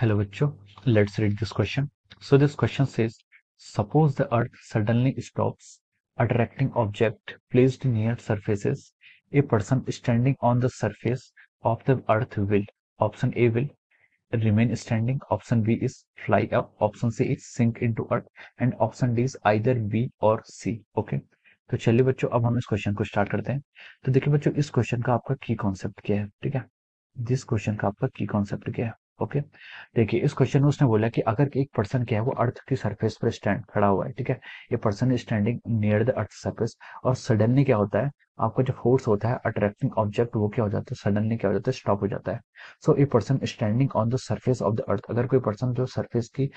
hello बच्चों let's read this question so this question says suppose the earth suddenly stops attracting object placed near surfaces a person standing on the surface of the earth will option A will remain standing option B is fly up option C is sink into earth and option D is either B or C okay तो चलिए बच्चों अब हम इस question को start करते हैं तो देखिए बच्चों इस क्वेश्चन का आपका की कॉन्सेप्ट क्या है ठीक है दिस क्वेश्चन का आपका की कॉन्सेप्ट क्या है ओके देखिए इस क्वेश्चन में उसने बोला कि अगर एक पर्सन क्या है वो अर्थ की सरफेस पर स्टैंड खड़ा हुआ है ठीक है ये person standing near the earth surface और सडनली क्या होता है आपका जो फोर्स होता है अट्रैक्टिंग ऑब्जेक्ट वो क्या हो जाता है सडनली क्या हो जाता है स्टॉप हो जाता है so a person standing on the surface of the earth अगर कोई पर्सन जो सर्फेस की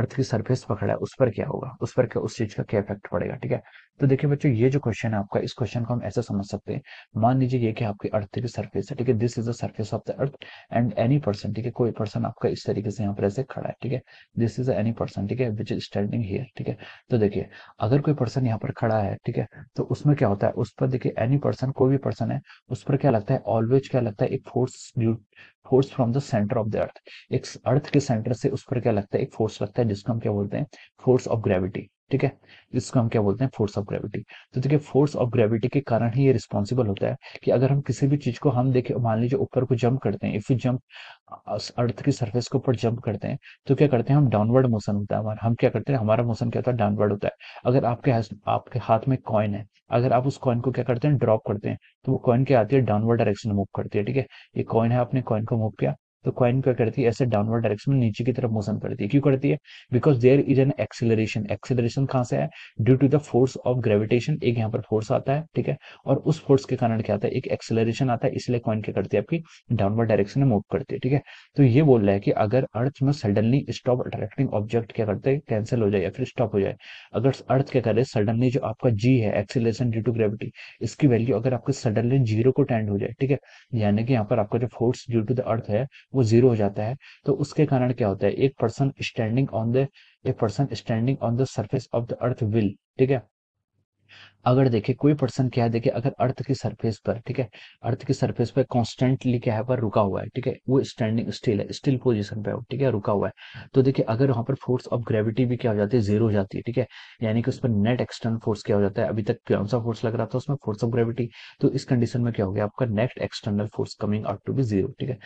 अर्थ की सर्फेस पकड़ा है उस पर क्या होगा उस पर क्या उस चीज का क्या इफेक्ट पड़ेगा ठीक है तो देखिए बच्चों ये जो क्वेश्चन है आपका इस क्वेश्चन को हम ऐसा समझ सकते हैं मान लीजिए ये कि आपकी अर्थ की सर्फेस है ठीक है this is the surface of the earth and any person ठीक है कोई पर्सन आपका इस तरीके से यहाँ पर ऐसे खड़ा है ठीक है दिस इज एनी पर्सन ठीक है विच इज स्टैंडिंग हियर ठीक है तो देखिए अगर कोई पर्सन यहाँ पर खड़ा है ठीक है तो उसमें क्या होता है उस पर देखिए एनी पर्सन कोई भी पर्सन है उस पर क्या लगता है ऑलवेज क्या लगता है एक force force from the centre of the earth एक अर्थ के सेंटर से उस पर क्या लगता है एक फोर्स लगता है जिसको हम क्या बोलते हैं फोर्स ऑफ ग्रेविटी ठीक है जिसको हम क्या बोलते हैं फोर्स ऑफ ग्रेविटी तो देखिए फोर्स ऑफ ग्रेविटी के कारण ही ये रिस्पॉन्सिबल होता है कि अगर हम किसी भी चीज को हम देखें मान लीजिए ऊपर को जंप करते हैं इफ यू जंप अर्थ की सरफेस के ऊपर जंप करते हैं तो क्या करते हैं हम डाउनवर्ड मोशन होता है हमारा हम क्या करते हैं हमारा मोशन क्या होता है डाउनवर्ड होता है अगर आपके आपके हाथ में कॉइन है अगर आप उस कॉइन को क्या करते हैं ड्रॉप करते हैं तो वो कॉइन क्या आती है डाउनवर्ड डायरेक्शन मूव करती है ठीक है ये कॉइन है आपने कॉइन को मूव किया तो क्वाइन क्या करती है ऐसे डाउनवर्ड डायरेक्शन में नीचे की तरफ मोशन करती है क्यों करती है because there is an acceleration acceleration कहां से है due to the force of gravitation एक यहां पर फोर्स आता है ठीक है और उस फोर्स के कारण क्या आता है एक एक्सिलरेशन आता है इसलिए क्वाइन क्या करती है आपकी डाउनवर्ड डायरेक्शन में मूव करती है ठीक है तो ये बोल रहा है कि अगर अर्थ में सडनली स्टॉप अट्रैक्टिंग ऑब्जेक्ट क्या करते हैं कैंसिल हो जाए या फिर स्टॉप हो जाए अगर अर्थ क्या करे सडनली जो आपका जी है एक्सिलेशन ड्यू टू ग्रेविटी इसकी वैल्यू अगर आपके सडनली जीरो को टेंड हो जाए ठीक है यानी कि यहाँ पर आपका जो force due to the earth है वो जीरो हो जाता है तो उसके कारण क्या होता है एक person standing on the a person standing on the surface of the earth will ठीक है अगर देखिए कोई पर्सन क्या है देखे अगर अर्थ की सरफेस पर ठीक है अर्थ की सरफेस पर कॉन्स्टेंटली क्या है पर रुका हुआ है ठीक है वो स्टैंडिंग स्टिल है स्टिल पोजिशन पे ठीक है रुका हुआ है तो देखिए अगर वहां पर फोर्स ऑफ ग्रेविटी भी क्या हो जाती है जीरो हो जाती है ठीक है यानी कि उस पर नेट एक्सटर्नल फोर्स क्या हो जाता है अभी तक कौन सा फोर्स लग रहा था उसमें फोर्स ऑफ ग्रेविटी तो इस कंडीशन में क्या हो गया आपका net external force coming out to be zero ठीक है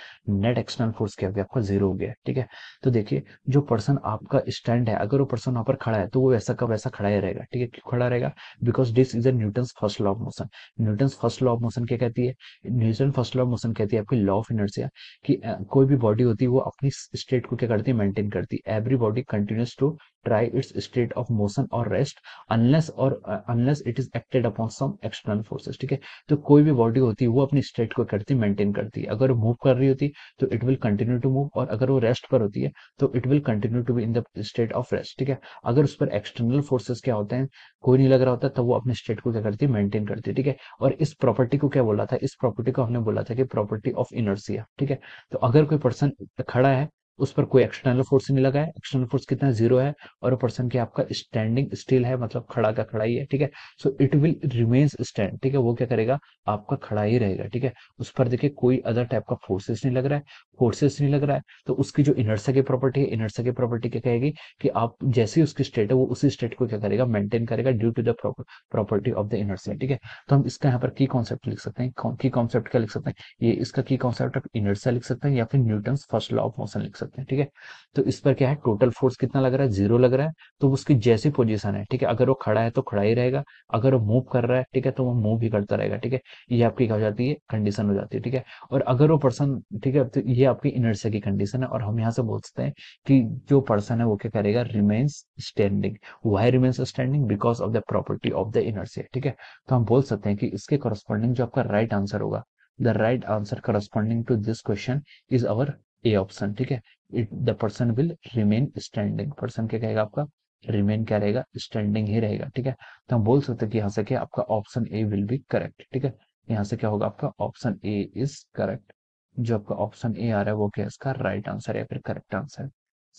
नेट एक्सटर्नल फोर्स क्या हो गया आपका जीरो हो गया ठीक है तो देखिए जो पर्सन आपका स्टैंड है अगर वो पर्सन वहां पर खड़ा है तो वो वैसा का वैसा खड़ा ही रहेगा ठीक है क्यों खड़ा रहेगा because this is Newton first law of motion Newton first law of motion क्या कहती है Newton first law of motion कहती है आपकी लॉ ऑफ इनर्सिया की कोई भी बॉडी होती है वो अपनी स्टेट को क्या करती है मेंटेन करती है every body continues to try its state of motion और रेस्ट अनलेस और unless it is acted upon some external forces ठीक है तो कोई भी बॉडी होती है वो अपनी स्टेट को करती मेंटेन करती है अगर मूव कर रही होती तो it will continue to move और अगर वो रेस्ट पर होती है तो it will continue to be in the state of rest ठीक है अगर उस पर एक्सटर्नल फोर्सेस क्या होते हैं कोई नहीं लग रहा होता तो वो अपने स्टेट को क्या करती है मेंटेन करती है ठीक है और इस प्रॉपर्टी को क्या बोला था इस प्रॉपर्टी को हमने बोला था कि प्रॉपर्टी ऑफ इनर्सिया ठीक है तो अगर कोई पर्सन खड़ा है उस पर कोई एक्सटर्नल फोर्स नहीं लगा है एक्सटर्नल फोर्स कितना जीरो है और पर्सन की आपका स्टैंडिंग स्टिल है मतलब खड़ा का खड़ा ही है ठीक है so it will remains stand ठीक है वो क्या करेगा आपका खड़ा ही रहेगा ठीक है उस पर देखिए कोई अदर टाइप का फोर्सेस नहीं लग रहा है फोर्सेस नहीं लग रहा है तो उसकी जो इनर्सा की प्रॉपर्टी है इनर्सा की प्रॉपर्टी क्या कहेगी कि आप जैसे उसकी स्टेट है वो उसी स्टेट को क्या करेगा मेंटेन करेगा due to the property of the inertia ठीक है तो हम इसका यहाँ पर की कॉन्सेप्ट लिख सकते हैं की कॉन्सेप्ट क्या लिख सकते हैं ये इसका की कॉन्सेप्ट ऑफ इनर्सा लिख सकते हैं या फिर Newton first law of motion लिख सकते हैं ठीक है तो इस पर क्या है टोटल फोर्स कितना लग रहा है जीरो लग रहा है तो उसकी जैसी पोजिशन है ठीक है अगर वो खड़ा है तो खड़ा ही रहेगा अगर वो मूव कर रहा है ठीक है तो वो मूव ही करता रहेगा ठीक है ये आपकी क्या हो जाती है कंडीशन हो जाती है ठीक है और अगर वो पर्सन ठीक है तो ये आपकी इनर्सिया की कंडीशन है और हम यहाँ से बोल सकते हैं कि जो पर्सन है वो क्या करेगा remains standing why remains standing because of the property of the inertia ठीक है तो हम बोल सकते हैं कि इसके कॉरस्पॉन्डिंग जो आपका राइट right आंसर होगा the right answer corresponding to this question is our A option ठीक है it the person will remain standing person क्या कहेगा आपका रिमेन क्या रहेगा स्टैंडिंग ही रहेगा ठीक है तो हम बोल सकते हैं कि यहाँ से क्या आपका option A will be correct ठीक है यहाँ से क्या होगा आपका ऑप्शन ए इज करेक्ट जो आपका ऑप्शन ए आ रहा है वो क्या है इसका राइट आंसर या फिर correct answer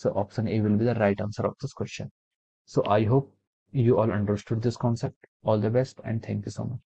so option A will be the right answer of this question so I hope you all understood this concept all the best and thank you so much